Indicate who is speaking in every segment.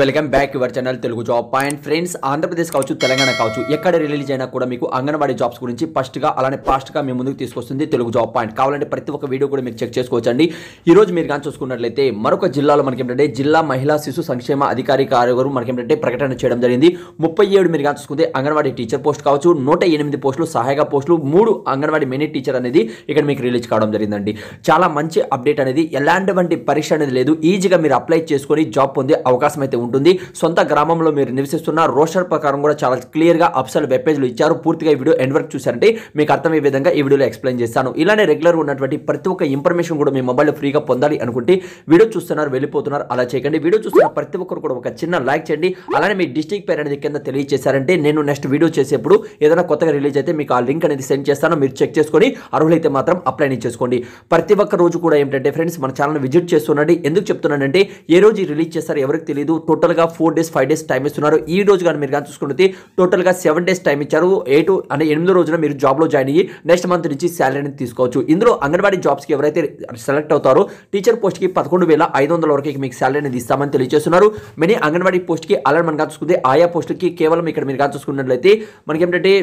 Speaker 1: welcome back your channel Telugu job point friends Andhra Pradesh కావచ్చు తెలంగాణ కావచ్చు ఎక్కడ రిలీజ్ అయినా కూడా మీకు అంగన్వాడీ జాబ్స్ గురించి ఫస్ట్గా అలానే ఫాస్ట్గా మీ ముందుకు తీసుకొస్తుంది తెలుగు జాబ్ పాయింట్ కావాలంటే ప్రతి ఒక్క వీడియో కూడా మీరు చెక్ చేసుకోవచ్చండి ఈరోజు మీరు కానీ చూసుకున్నట్లయితే మరొక జిల్లాలో మనకి ఏంటంటే జిల్లా మహిళా శిశు సంక్షేమ అధికారి కార్యగారు మనకి ఏంటంటే ప్రకటన చేయడం జరిగింది ముప్పై ఏడు మీరు కానీ చూసుకుంటే అంగన్వాడీ టీచర్ పోస్ట్ కావచ్చు నూట ఎనిమిది పోస్టులు సహాయక పోస్టులు మూడు అంగన్వాడీ మినీ టీచర్ అనేది ఇక్కడ మీకు రిలీజ్ కావడం జరిగిందండి చాలా మంచి అప్డేట్ అనేది ఎలాంటివంటి పరీక్ష అనేది లేదు ఈజీగా మీరు అప్లై చేసుకొని జాబ్ పొందే అవకాశం అయితే ఉంటుంది సొంత గ్రామంలో మీరు నివసిస్తున్న రోషర్ ప్రకారం కూడా చాలా క్లియర్గా అప్సల్ వెబ్ పేజ్లు ఇచ్చారు పూర్తిగా ఈ వీడియో ఎండ్ వరకు చూసారంటే మీకు అర్థమయ్యే విధంగా ఈ వీడియోలో ఎక్స్ప్లెయిన్ చేస్తాను ఇలానే రెగ్యులర్ ఉన్నటువంటి ప్రతి ఒక్క ఇన్ఫర్మేషన్ కూడా మీ మొబైల్లో ఫ్రీగా పొందాలి అనుకుంటే వీడియో చూస్తున్నారు వెళ్ళిపోతున్నారు అలా చేయకండి వీడియో చూస్తున్న ప్రతి ఒక్కరు కూడా ఒక చిన్న లైక్ చేయండి అలానే మీ డిస్టిక్ పేరు అనేది కింద తెలియజేశారంటే నేను నెక్స్ట్ వీడియో చేసేప్పుడు ఏదైనా కొత్తగా రిలీజ్ అయితే మీకు ఆ లింక్ అనేది సెండ్ చేస్తాను మీరు చెక్ చేసుకొని అర్హులైతే మాత్రం అప్లై చేసుకోండి ప్రతి ఒక్క రోజు కూడా ఏంటంటే ఫ్రెండ్స్ మన ఛానల్ విజిట్ చేస్తున్నాడు ఎందుకు చెప్తున్నానంటే ఏ రోజు రిలీజ్ చేస్తారు ఎవరికి తెలియదు టోటల్గా four days five days time ఇస్తున్నారు ఈ రోజు కానీ మీరు కానీ చూసుకుంటే టోటల్గా సెవెన్ డేస్ టైం ఇచ్చారు ఎయిట్ అంటే ఎనిమిదో రోజున మీరు జాబ్లో జాయిన్ అయ్యి నెక్స్ట్ మంత్ నుంచి శాలరీని తీసుకోవచ్చు ఇందులో అంగన్వాడీ జాబ్స్కి ఎవరైతే సెలెక్ట్ అవుతారో టీచర్ పోస్ట్కి పదకొండు వేల ఐదు వందల వరకు మీకు శాలరీని ఇస్తామని తెలియజేస్తున్నారు మెనీ అంగన్వాడీ పోస్ట్కి అలా మనం కానీ చూసుకుంటే ఆయా పోస్టులకి కేవలం ఇక్కడ మీరు కానీ చూసుకున్నట్లయితే మనకి ఏంటంటే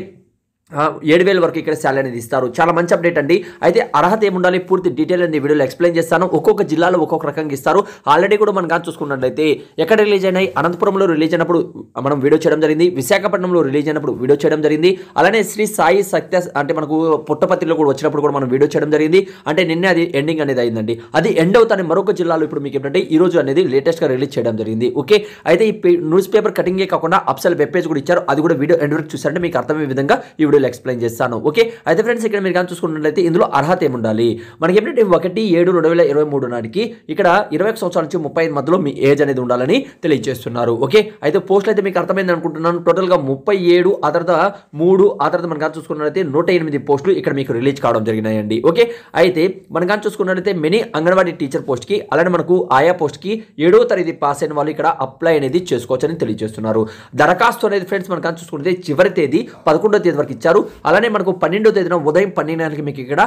Speaker 1: ఏడు వేల వరకు ఇక్కడ శాలరీ అనేది ఇస్తారు చాలా మంచి అప్డేట్ అండి అయితే అర్హత ఏముండాలి పూర్తి డీటెయిల్ అనేది వీడియోలో ఎక్స్ప్లెయిన్ చేస్తాను ఒక్కొక్క జిల్లాలో ఒక్కొక్క రకంగా ఇస్తారు ఆల్రెడీ కూడా మనం కానీ చూసుకున్నట్లయితే ఎక్కడ రిలీజ్ అయినాయి అనంతపురంలో రిలీజ్ అయినప్పుడు మనం వీడియో చేయడం జరిగింది విశాఖపట్నంలో రిలీజ్ అయినప్పుడు వీడియో చేయడం జరిగింది అలానే శ్రీ సాయి సత్య అంటే మనకు పుట్టపత్రిలో కూడా వచ్చినప్పుడు కూడా మనం వీడియో చేయడం జరిగింది అంటే నిన్నే అది ఎండింగ్ అనేది అయిందండి అది ఎండ్ అవుతానే మరొక జిల్లాలో ఇప్పుడు మీకు ఏంటంటే ఈ రోజు అనేది లేటెస్ట్గా రిలీజ్ చేయడం జరిగింది ఓకే అయితే ఈ న్యూస్ పేపర్ కటింగే కాకుండా అప్సల్ వెబ్ పేజ్ కూడా ఇచ్చారు అది కూడా వీడియో ఎండ్ వరకు చూసారంటే మీకు అర్థమయ్యే విధంగా ఈ వీడియో వీడియోలో ఎక్స్ప్లెయిన్ చేస్తాను ఓకే అయితే ఫ్రెండ్స్ ఇక్కడ మీరు కానీ చూసుకున్నట్లయితే ఇందులో అర్హత ఉండాలి మనకి ఏంటంటే ఒకటి ఏడు రెండు వేల ఇరవై మూడు నాటికి ఇక్కడ ఇరవై సంవత్సరాల నుంచి ముప్పై ఐదు మధ్యలో మీ ఏజ్ అనేది ఉండాలని తెలియజేస్తున్నారు ఓకే అయితే పోస్టులు అయితే మీకు అర్థమైంది అనుకుంటున్నాను టోటల్గా ముప్పై ఏడు ఆ తర్వాత మూడు ఆ తర్వాత మనం కానీ చూసుకున్నట్లయితే నూట ఎనిమిది పోస్టులు ఇక్కడ మీకు రిలీజ్ కావడం జరిగినాయండి ఓకే అయితే మనం కానీ చూసుకున్నట్లయితే మినీ అంగన్వాడీ టీచర్ పోస్ట్కి అలానే మనకు ఆయా పోస్ట్కి ఏడో తరగతి పాస్ అయిన వాళ్ళు ఇక్కడ అప్లై అనేది చేసుకోవచ్చని తెలియజేస్తున్నారు దరఖాస్తు అనేది ఫ్రెండ్స్ మనం కానీ చూసుకుంటే చివరి తేదీ పదకొండో తేదీ వరకు ఇచ్చారు ఇస్తారు అలానే మనకు పన్నెండో తేదీన ఉదయం పన్నెండుకి మీకు ఇక్కడ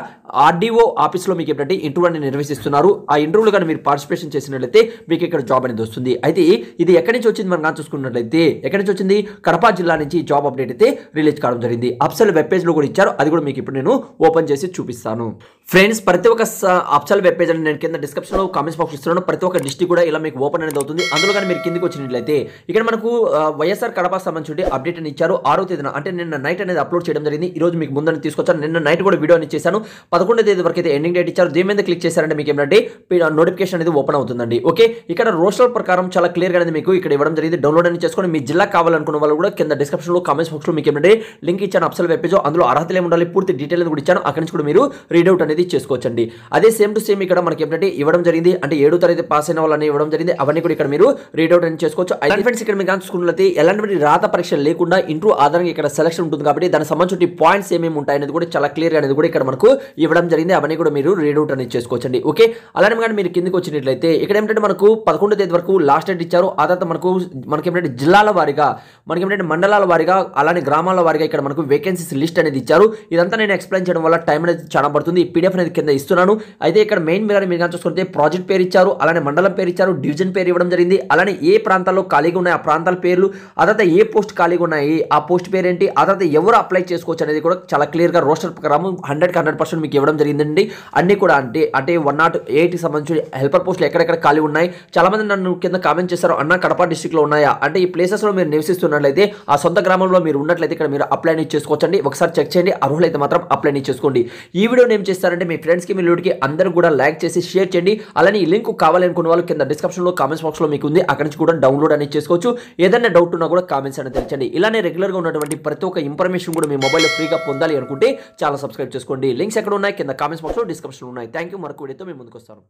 Speaker 1: ఆర్డీఓ ఆఫీస్లో మీకు ఏంటంటే ఇంటర్వ్యూ నిర్వహిస్తున్నారు ఆ ఇంటర్వ్యూలు కానీ మీరు పార్టిసిపేషన్ చేసినట్లయితే మీకు ఇక్కడ జాబ్ అనేది వస్తుంది అయితే ఇది ఎక్కడి నుంచి వచ్చింది మనం చూసుకున్నట్లయితే ఎక్కడి నుంచి వచ్చింది కడప జిల్లా నుంచి జాబ్ అప్డేట్ అయితే రిలీజ్ కావడం జరిగింది అప్సల్ వెబ్ పేజ్లో కూడా ఇచ్చారు అది కూడా మీకు ఇప్పుడు నేను ఓపెన్ చేసి చూపిస్తాను ఫ్రెండ్స్ ప్రతి ఒక్క అప్సల్ వెబ్ పేజ్ అనేది నేను కింద డిస్క్రిప్షన్లో కామెంట్స్ బాక్స్ ఇస్తున్నాను ప్రతి ఒక్క డిస్ట్రిక్ట్ కూడా ఇలా మీకు ఓపెన్ అనేది అవుతుంది అందులో కానీ మీరు కిందకి వచ్చినట్లయితే ఇక్కడ మనకు వైఎస్ఆర్ కడప సంబంధించి అప్డేట్ అని ఇచ్చారు ఆరో తేదీన అంటే నిన్న నైట్ అనేది అప్లోడ్ చేయడం జరిగింది ఈ రోజు మీకు ముందని తీసుకొచ్చాను నిన్న నైట్ కూడా వీడియోని చేశాను పదకొండో తేదీ వరకు అయితే ఎండింగ్ డేట్ ఇచ్చారు దీని మీద క్లిక్ చేశారంటే మీకు ఏంటంటే నోటిఫికేషన్ అనేది ఓపెన్ అవుతుందండి ఓకే ఇక్కడ రోస్టర్ ప్రకారం చాలా క్లియర్గా అనేది మీకు ఇక్కడ ఇవ్వడం జరిగింది డౌన్లోడ్ అని చేసుకొని మీ జిల్లా కావాలనుకున్న వాళ్ళు కూడా కింద డిస్క్రిప్షన్లో కామెంట్స్ బాక్స్లో మీకు ఏంటంటే లింక్ ఇచ్చాను అప్సల్ వెబ్ పేజ్ అందులో అర్హతలు ఉండాలి పూర్తి డీటెయిల్ అనేది కూడా ఇచ్చాను అక్కడి నుంచి కూడా మీరు రీడౌట్ అనేది చేసుకోవచ్చండి అదే సేమ్ టు సేమ్ ఇక్కడ మనకి ఏంటంటే ఇవ్వడం జరిగింది అంటే ఏడో తరగతి పాస్ అయిన వాళ్ళని ఇవ్వడం జరిగింది అవన్నీ కూడా ఇక్కడ మీరు రీడౌట్ అని చేసుకోవచ్చు ఫ్రెండ్స్ ఇక్కడ మీకు చూసుకున్నట్లయితే ఎలాంటి రాత పరీక్షలు లేకుండా ఇంటూ ఆధారంగా ఇక్కడ సెలక్షన్ ఉంటుంది కాబట్టి దాని సంబంధించి మన పాయింట్స్ ఏమేమి ఉంటాయి అనేది కూడా చాలా క్లియర్ అనేది కూడా ఇక్కడ మనకు ఇవ్వడం జరిగింది అవన్నీ కూడా మీరు రీడౌట్ అనేది చేసుకోవచ్చండి ఓకే అలానే కానీ మీరు కిందకి వచ్చినట్లయితే ఇక్కడ ఏంటంటే మనకు పదకొండో తేదీ వరకు లాస్ట్ డేట్ ఇచ్చారు ఆ తర్వాత మనకు మనకి ఏంటంటే జిల్లాల వారిగా మనకి ఏంటంటే మండలాల వారిగా అలానే గ్రామాల వారిగా ఇక్కడ మనకు వేకెన్సీస్ లిస్ట్ అనేది ఇచ్చారు ఇదంతా నేను ఎక్స్ప్లెయిన్ చేయడం వల్ల టైం అనేది చాలా పడుతుంది ఈ పీడిఎఫ్ అనేది కింద ఇస్తున్నాను అయితే ఇక్కడ మెయిన్ మీరు మీరు చూసుకుంటే ప్రాజెక్ట్ పేరు ఇచ్చారు అలానే మండలం పేరు ఇచ్చారు డివిజన్ పేరు ఇవ్వడం జరిగింది అలానే ఏ ప్రాంతాల్లో ఖాళీగా ఉన్నాయి ఆ ప్రాంతాల పేర్లు ఆ తర్వాత ఏ పోస్ట్ ఖాళీగా ఉన్నాయి ఆ పోస్ట్ పేరు ఏంటి ఆ తర్వాత ఎవరు అప్లై క్యాలిక్యులేట్ చేసుకోవచ్చు అనేది కూడా చాలా క్లియర్గా రోస్టర్ ప్రకారం హండ్రెడ్కి హండ్రెడ్ పర్సెంట్ మీకు ఇవ్వడం జరిగిందండి అన్నీ కూడా అంటే అంటే వన్ నాట్ ఎయిట్కి సంబంధించి హెల్పర్ పోస్టులు ఎక్కడెక్కడ ఖాళీ ఉన్నాయి చాలామంది నన్ను కింద కామెంట్ చేశారు అన్న కడప డిస్టిక్లో ఉన్నాయా అంటే ఈ ప్లేసెస్లో మీరు నివసిస్తున్నట్లయితే ఆ సొంత గ్రామంలో మీరు ఉన్నట్లయితే ఇక్కడ మీరు అప్లై చేసుకోవచ్చండి ఒకసారి చెక్ చేయండి అర్హులైతే మాత్రం అప్లై చేసుకోండి ఈ వీడియో నేను చేస్తారంటే మీ ఫ్రెండ్స్కి మీ లూడికి అందరూ కూడా లైక్ చేసి షేర్ చేయండి అలానే ఈ లింక్ కావాలనుకున్న వాళ్ళు కింద డిస్క్రిప్షన్లో కామెంట్స్ బాక్స్లో మీకు ఉంది అక్కడి నుంచి కూడా డౌన్లోడ్ అనేది చేసుకోవచ్చు ఏదైనా డౌట్ ఉన్నా కూడా కామెంట్స్ అనేది తెచ్చండి ఇలానే రెగ్యులర్గా ఉన్నటువంటి ప్రతి ఒక్క ఇన్ఫర్మేషన్ కూడా మీ మొబైల్లో ఫ్రీగా పొందాలి అనుకుంటే ఛానల్ సబ్స్క్రైబ్ చేసుకోండి లింక్స్ ఎక్కడ ఉన్నాయి కింద కామెంట్స్ బాక్స్లో డిస్క్రిప్షన్ ఉన్నాయి థ్యాంక్ యూ మరొక వీడియోతో మేము ముందుకు వస్తాను